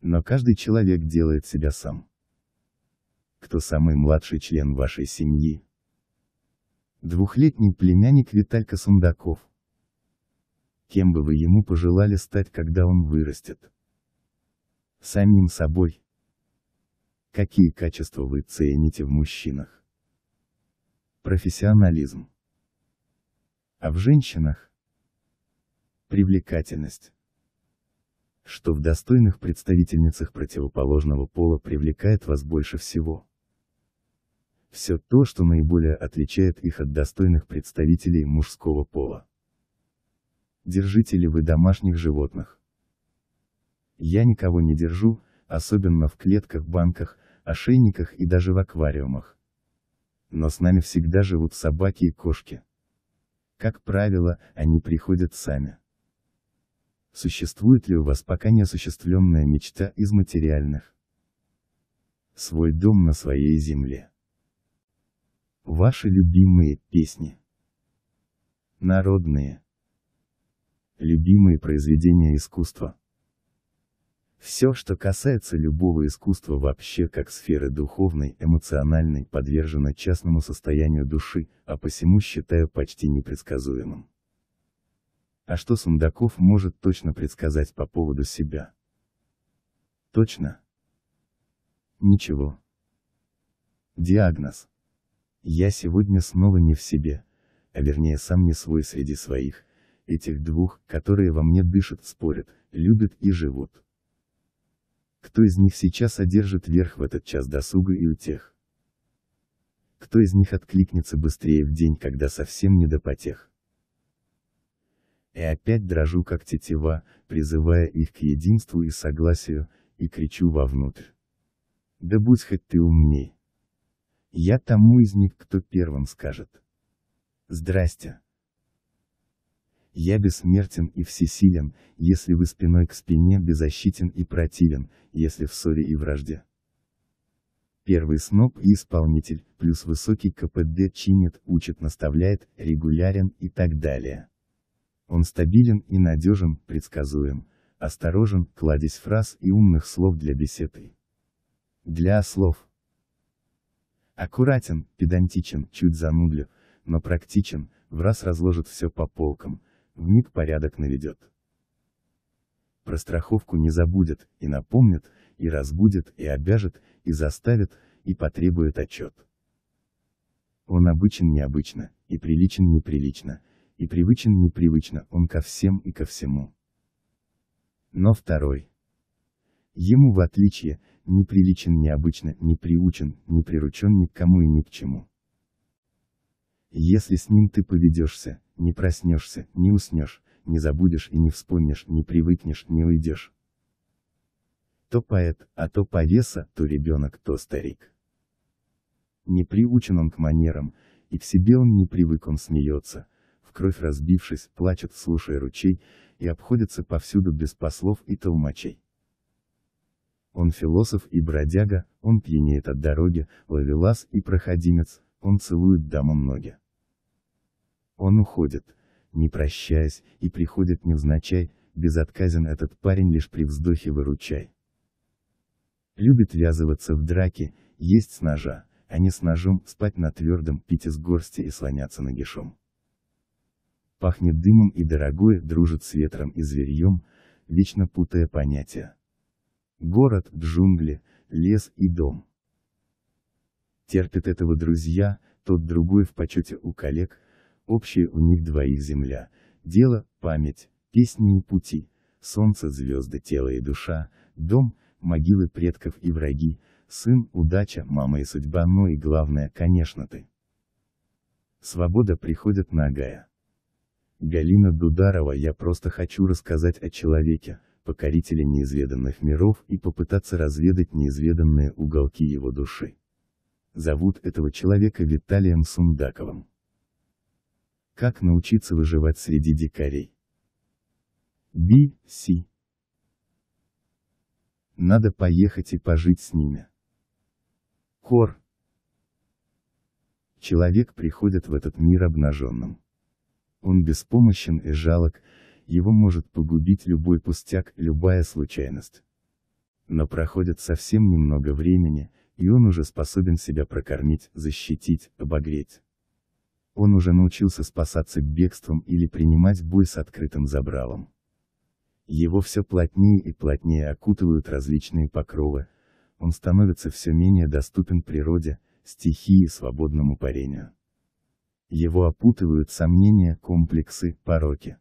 Но каждый человек делает себя сам. Кто самый младший член вашей семьи? Двухлетний племянник Виталька Сундаков. Кем бы вы ему пожелали стать, когда он вырастет? Самим собой. Какие качества вы цените в мужчинах? профессионализм. А в женщинах привлекательность. Что в достойных представительницах противоположного пола привлекает вас больше всего? Все то, что наиболее отличает их от достойных представителей мужского пола. Держите ли вы домашних животных? Я никого не держу, особенно в клетках, банках, ошейниках и даже в аквариумах но с нами всегда живут собаки и кошки. Как правило, они приходят сами. Существует ли у вас пока неосуществленная мечта из материальных? Свой дом на своей земле. Ваши любимые песни. Народные. Любимые произведения искусства. Все, что касается любого искусства вообще как сферы духовной, эмоциональной, подвержено частному состоянию души, а посему считаю почти непредсказуемым. А что Сундаков может точно предсказать по поводу себя? Точно? Ничего. Диагноз. Я сегодня снова не в себе, а вернее сам не свой среди своих, этих двух, которые во мне дышат, спорят, любят и живут. Кто из них сейчас одержит верх в этот час досуга и утех? Кто из них откликнется быстрее в день, когда совсем не до потех? И опять дрожу как тетива, призывая их к единству и согласию, и кричу вовнутрь. Да будь хоть ты умней. Я тому из них, кто первым скажет. Здрасте. Я бессмертен и всесилен, если вы спиной к спине беззащитен и противен, если в ссоре и вражде. Первый СНОП и исполнитель, плюс высокий КПД чинит, учит, наставляет, регулярен и так далее. Он стабилен и надежен, предсказуем, осторожен, кладезь фраз и умных слов для беседы. Для слов. Аккуратен, педантичен, чуть занудлив, но практичен, в раз разложит все по полкам, в миг порядок наведет. Про страховку не забудет, и напомнит, и разбудит, и обяжет, и заставит, и потребует отчет. Он обычен необычно, и приличен неприлично, и привычен непривычно, он ко всем и ко всему. Но второй. Ему, в отличие, неприличен необычно, не приучен, не приручен ни к кому и ни к чему. Если с ним ты поведешься, не проснешься, не уснешь, не забудешь и не вспомнишь, не привыкнешь, не уйдешь. То поэт, а то повеса, то ребенок, то старик. Не приучен он к манерам, и к себе он не привык, он смеется, в кровь разбившись, плачет, слушая ручей, и обходится повсюду без послов и толмачей. Он философ и бродяга, он пьянеет от дороги, ловелас и проходимец, он целует даму ноги. Он уходит, не прощаясь, и приходит невзначай, безотказен этот парень лишь при вздохе выручай. Любит ввязываться в драки, есть с ножа, а не с ножом, спать на твердом, пить из горсти и слоняться нагишом. Пахнет дымом и дорогое, дружит с ветром и зверьем, вечно путая понятия. Город, джунгли, лес и дом. Терпит этого друзья, тот другой в почете у коллег, общая у них двоих земля, дело, память, песни и пути, солнце, звезды, тело и душа, дом, могилы предков и враги, сын, удача, мама и судьба, но ну и главное, конечно, ты. Свобода приходит на Агая. Галина Дударова Я просто хочу рассказать о человеке, покорителе неизведанных миров и попытаться разведать неизведанные уголки его души. Зовут этого человека Виталием Сундаковым. Как научиться выживать среди дикарей? Би, си. Надо поехать и пожить с ними. Кор. Человек приходит в этот мир обнаженным. Он беспомощен и жалок, его может погубить любой пустяк, любая случайность. Но проходит совсем немного времени, и он уже способен себя прокормить, защитить, обогреть. Он уже научился спасаться бегством или принимать бой с открытым забралом. Его все плотнее и плотнее окутывают различные покровы, он становится все менее доступен природе, стихии и свободному парению. Его опутывают сомнения, комплексы, пороки.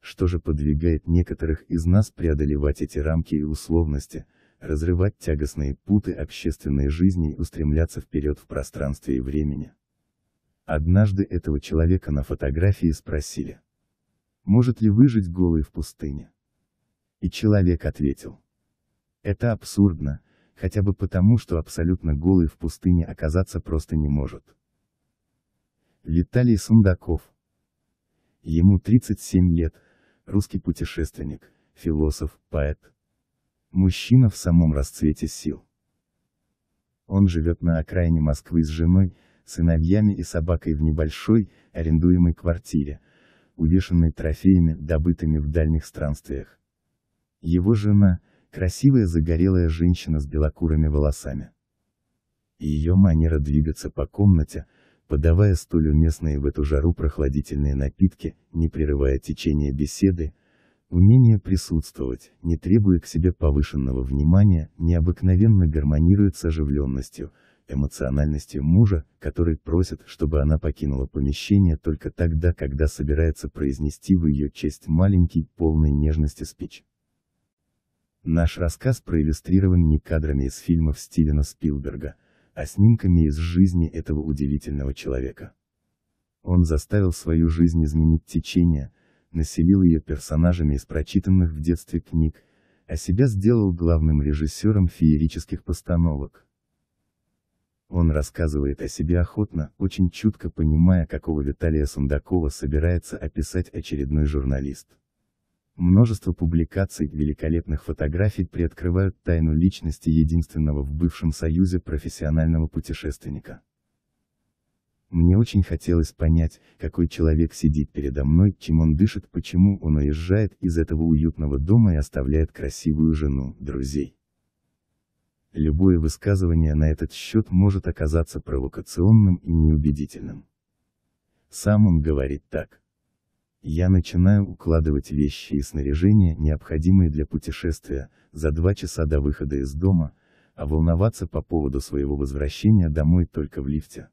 Что же подвигает некоторых из нас преодолевать эти рамки и условности, разрывать тягостные путы общественной жизни и устремляться вперед в пространстве и времени? Однажды этого человека на фотографии спросили, может ли выжить голый в пустыне? И человек ответил, это абсурдно, хотя бы потому, что абсолютно голый в пустыне оказаться просто не может. Виталий Сундаков. Ему 37 лет, русский путешественник, философ, поэт. Мужчина в самом расцвете сил. Он живет на окраине Москвы с женой, сыновьями и собакой в небольшой, арендуемой квартире, увешанной трофеями, добытыми в дальних странствиях. Его жена, красивая загорелая женщина с белокурыми волосами. И ее манера двигаться по комнате, подавая столь уместные в эту жару прохладительные напитки, не прерывая течение беседы, умение присутствовать, не требуя к себе повышенного внимания, необыкновенно гармонирует с оживленностью, эмоциональности мужа, который просит, чтобы она покинула помещение только тогда, когда собирается произнести в ее честь маленький, полный нежности спич. Наш рассказ проиллюстрирован не кадрами из фильмов Стивена Спилберга, а снимками из жизни этого удивительного человека. Он заставил свою жизнь изменить течение, населил ее персонажами из прочитанных в детстве книг, а себя сделал главным режиссером феерических постановок. Он рассказывает о себе охотно, очень чутко понимая, какого Виталия Сундакова собирается описать очередной журналист. Множество публикаций, великолепных фотографий приоткрывают тайну личности единственного в бывшем союзе профессионального путешественника. Мне очень хотелось понять, какой человек сидит передо мной, чем он дышит, почему он уезжает из этого уютного дома и оставляет красивую жену, друзей любое высказывание на этот счет может оказаться провокационным и неубедительным. Сам он говорит так. Я начинаю укладывать вещи и снаряжение, необходимые для путешествия, за два часа до выхода из дома, а волноваться по поводу своего возвращения домой только в лифте.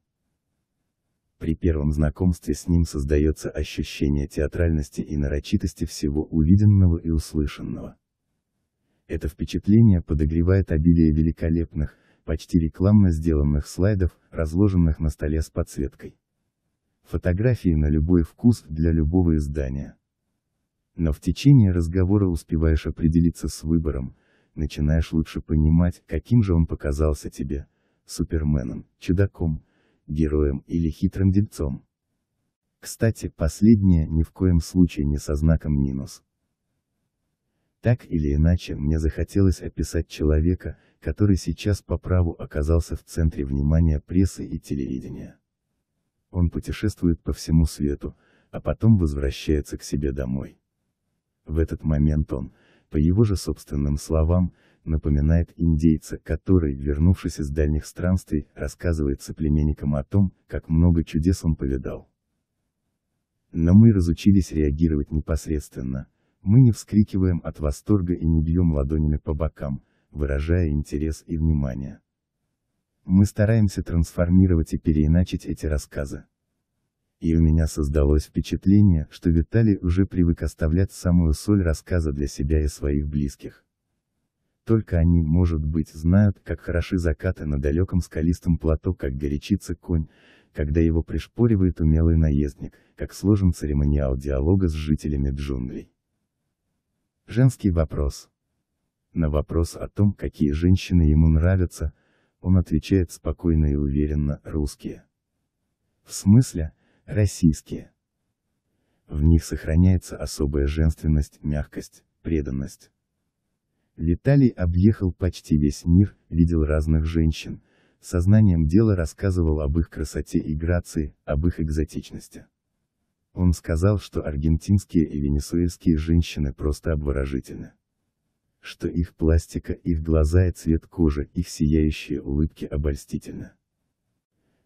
При первом знакомстве с ним создается ощущение театральности и нарочитости всего увиденного и услышанного. Это впечатление подогревает обилие великолепных, почти рекламно сделанных слайдов, разложенных на столе с подсветкой. Фотографии на любой вкус для любого издания. Но в течение разговора успеваешь определиться с выбором, начинаешь лучше понимать, каким же он показался тебе, суперменом, чудаком, героем или хитрым дельцом. Кстати, последнее ни в коем случае не со знаком минус. Так или иначе, мне захотелось описать человека, который сейчас по праву оказался в центре внимания прессы и телевидения. Он путешествует по всему свету, а потом возвращается к себе домой. В этот момент он, по его же собственным словам, напоминает индейца, который, вернувшись из дальних странствий, рассказывает соплеменникам о том, как много чудес он повидал. Но мы разучились реагировать непосредственно, мы не вскрикиваем от восторга и не бьем ладонями по бокам, выражая интерес и внимание. Мы стараемся трансформировать и переиначить эти рассказы. И у меня создалось впечатление, что Виталий уже привык оставлять самую соль рассказа для себя и своих близких. Только они, может быть, знают, как хороши закаты на далеком скалистом плато, как горячится конь, когда его пришпоривает умелый наездник, как сложен церемониал диалога с жителями джунглей. Женский вопрос. На вопрос о том, какие женщины ему нравятся, он отвечает спокойно и уверенно, русские. В смысле, российские. В них сохраняется особая женственность, мягкость, преданность. Виталий объехал почти весь мир, видел разных женщин, сознанием дела рассказывал об их красоте и грации, об их экзотичности. Он сказал, что аргентинские и венесуэльские женщины просто обворожительны. Что их пластика, их глаза и цвет кожи, их сияющие улыбки обольстительны.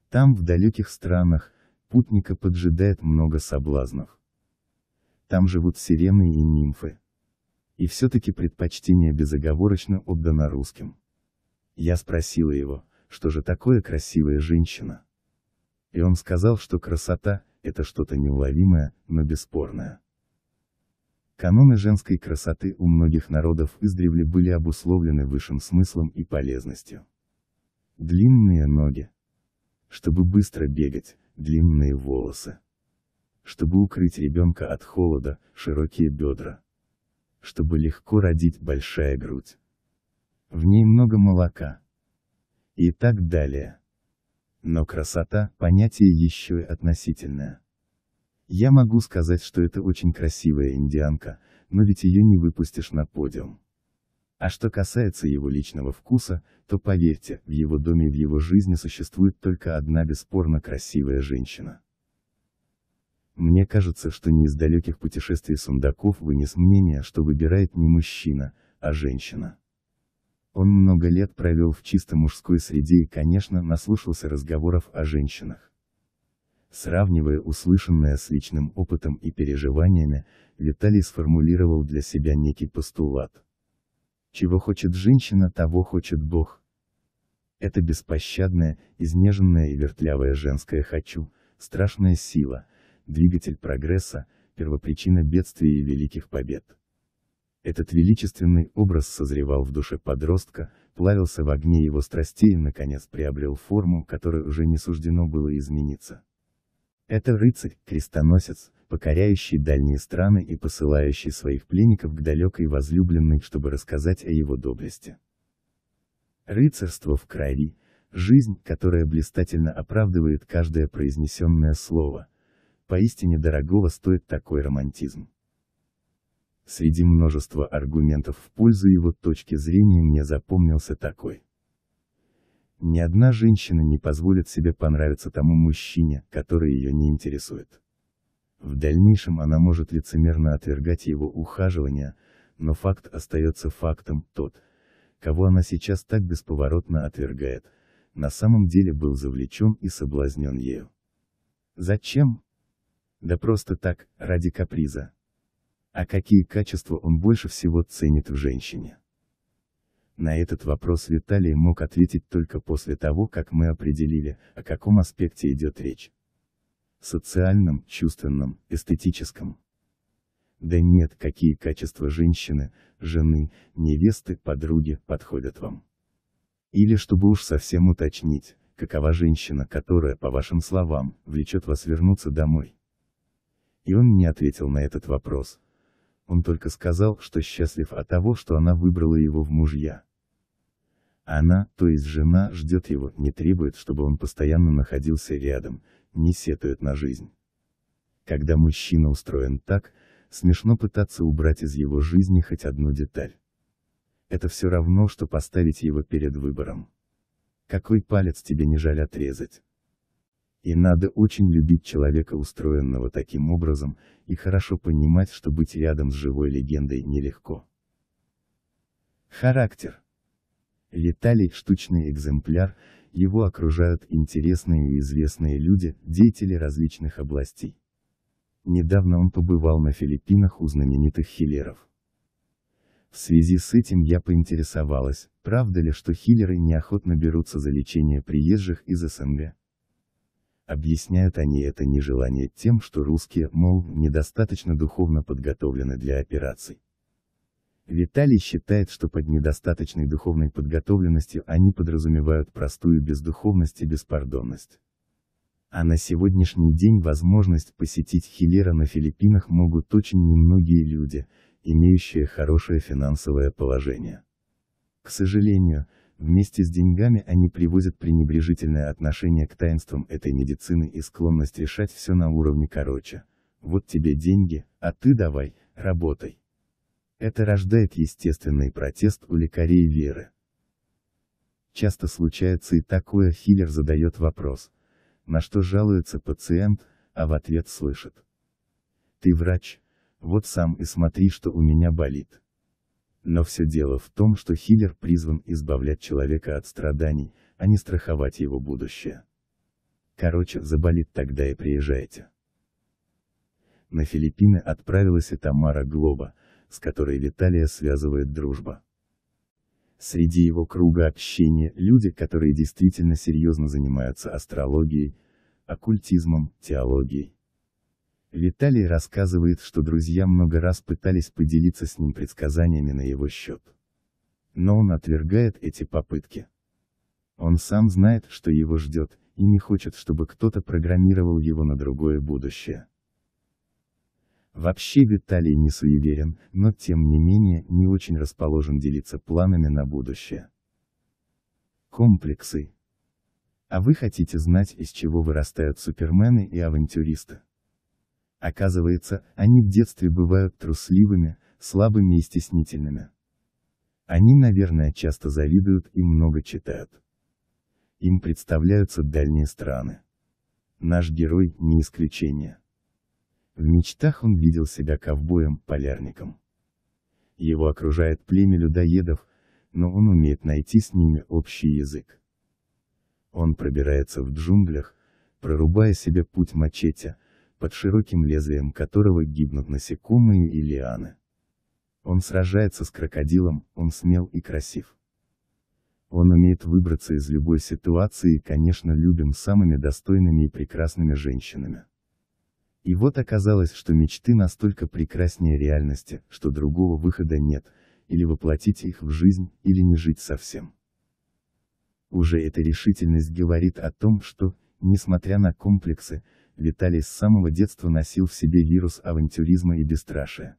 Там, в далеких странах, путника поджидает много соблазнов. Там живут сирены и нимфы. И все-таки предпочтение безоговорочно отдано русским. Я спросила его, что же такое красивая женщина? И он сказал, что красота это что-то неуловимое, но бесспорное. Каноны женской красоты у многих народов издревле были обусловлены высшим смыслом и полезностью. Длинные ноги. Чтобы быстро бегать, длинные волосы. Чтобы укрыть ребенка от холода, широкие бедра. Чтобы легко родить большая грудь. В ней много молока. И так далее. Но красота – понятие еще и относительное. Я могу сказать, что это очень красивая индианка, но ведь ее не выпустишь на подиум. А что касается его личного вкуса, то поверьте, в его доме и в его жизни существует только одна бесспорно красивая женщина. Мне кажется, что не из далеких путешествий сундаков вынес мнение, что выбирает не мужчина, а женщина. Он много лет провел в чисто мужской среде и, конечно, наслушался разговоров о женщинах. Сравнивая услышанное с личным опытом и переживаниями, Виталий сформулировал для себя некий постулат. Чего хочет женщина, того хочет Бог. Это беспощадная, изнеженная и вертлявая женская «хочу», страшная сила, двигатель прогресса, первопричина бедствий и великих побед. Этот величественный образ созревал в душе подростка, плавился в огне его страстей и наконец приобрел форму, которой уже не суждено было измениться. Это рыцарь, крестоносец, покоряющий дальние страны и посылающий своих пленников к далекой возлюбленной, чтобы рассказать о его доблести. Рыцарство в крови, жизнь, которая блистательно оправдывает каждое произнесенное слово. Поистине дорогого стоит такой романтизм. Среди множества аргументов в пользу его точки зрения мне запомнился такой. Ни одна женщина не позволит себе понравиться тому мужчине, который ее не интересует. В дальнейшем она может лицемерно отвергать его ухаживание, но факт остается фактом, тот, кого она сейчас так бесповоротно отвергает, на самом деле был завлечен и соблазнен ею. Зачем? Да просто так, ради каприза. А какие качества он больше всего ценит в женщине? На этот вопрос Виталий мог ответить только после того, как мы определили, о каком аспекте идет речь. Социальном, чувственном, эстетическом. Да нет, какие качества женщины, жены, невесты, подруги, подходят вам. Или чтобы уж совсем уточнить, какова женщина, которая, по вашим словам, влечет вас вернуться домой? И он не ответил на этот вопрос, он только сказал, что счастлив от того, что она выбрала его в мужья. Она, то есть жена, ждет его, не требует, чтобы он постоянно находился рядом, не сетует на жизнь. Когда мужчина устроен так, смешно пытаться убрать из его жизни хоть одну деталь. Это все равно, что поставить его перед выбором. Какой палец тебе не жаль отрезать? И надо очень любить человека устроенного таким образом, и хорошо понимать, что быть рядом с живой легендой нелегко. Характер. Виталий – штучный экземпляр, его окружают интересные и известные люди, деятели различных областей. Недавно он побывал на Филиппинах у знаменитых хиллеров. В связи с этим я поинтересовалась, правда ли, что хиллеры неохотно берутся за лечение приезжих из СНГ. Объясняют они это нежелание тем, что русские, мол, недостаточно духовно подготовлены для операций. Виталий считает, что под недостаточной духовной подготовленностью они подразумевают простую бездуховность и беспардонность. А на сегодняшний день возможность посетить Хилера на Филиппинах могут очень немногие люди, имеющие хорошее финансовое положение. К сожалению, Вместе с деньгами они привозят пренебрежительное отношение к таинствам этой медицины и склонность решать все на уровне короче. Вот тебе деньги, а ты давай, работай. Это рождает естественный протест у лекарей веры. Часто случается и такое, хиллер задает вопрос, на что жалуется пациент, а в ответ слышит. Ты врач, вот сам и смотри, что у меня болит. Но все дело в том, что хиллер призван избавлять человека от страданий, а не страховать его будущее. Короче, заболит тогда и приезжайте. На Филиппины отправилась и Тамара Глоба, с которой Виталия связывает дружба. Среди его круга общения люди, которые действительно серьезно занимаются астрологией, оккультизмом, теологией. Виталий рассказывает, что друзья много раз пытались поделиться с ним предсказаниями на его счет. Но он отвергает эти попытки. Он сам знает, что его ждет, и не хочет, чтобы кто-то программировал его на другое будущее. Вообще Виталий не суеверен, но тем не менее, не очень расположен делиться планами на будущее. Комплексы. А вы хотите знать, из чего вырастают супермены и авантюристы? Оказывается, они в детстве бывают трусливыми, слабыми и стеснительными. Они, наверное, часто завидуют и много читают. Им представляются дальние страны. Наш герой не исключение. В мечтах он видел себя ковбоем-полярником. Его окружает племя людоедов, но он умеет найти с ними общий язык. Он пробирается в джунглях, прорубая себе путь мачете, под широким лезвием которого гибнут насекомые и лианы. Он сражается с крокодилом, он смел и красив. Он умеет выбраться из любой ситуации и, конечно, любим самыми достойными и прекрасными женщинами. И вот оказалось, что мечты настолько прекраснее реальности, что другого выхода нет, или воплотить их в жизнь, или не жить совсем. Уже эта решительность говорит о том, что, несмотря на комплексы, Виталий с самого детства носил в себе вирус авантюризма и бесстрашия.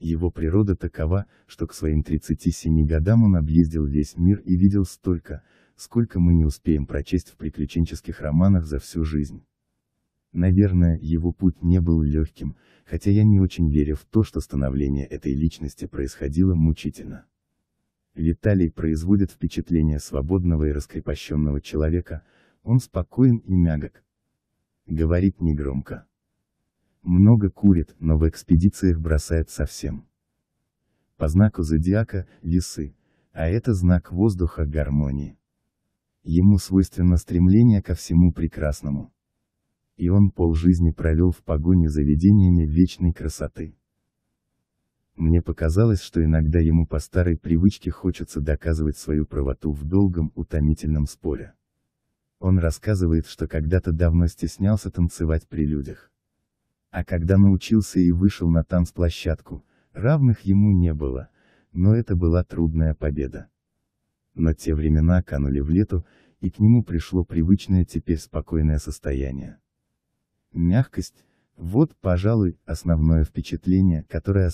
Его природа такова, что к своим 37 годам он объездил весь мир и видел столько, сколько мы не успеем прочесть в приключенческих романах за всю жизнь. Наверное, его путь не был легким, хотя я не очень верю в то, что становление этой личности происходило мучительно. Виталий производит впечатление свободного и раскрепощенного человека, он спокоен и мягок, говорит негромко. Много курит, но в экспедициях бросает совсем. По знаку зодиака – весы, а это знак воздуха гармонии. Ему свойственно стремление ко всему прекрасному. И он полжизни провел в погоне за видениями вечной красоты. Мне показалось, что иногда ему по старой привычке хочется доказывать свою правоту в долгом утомительном споре. Он рассказывает, что когда-то давно стеснялся танцевать при людях. А когда научился и вышел на танцплощадку, равных ему не было, но это была трудная победа. Но те времена канули в лету, и к нему пришло привычное теперь спокойное состояние. Мягкость, вот, пожалуй, основное впечатление, которое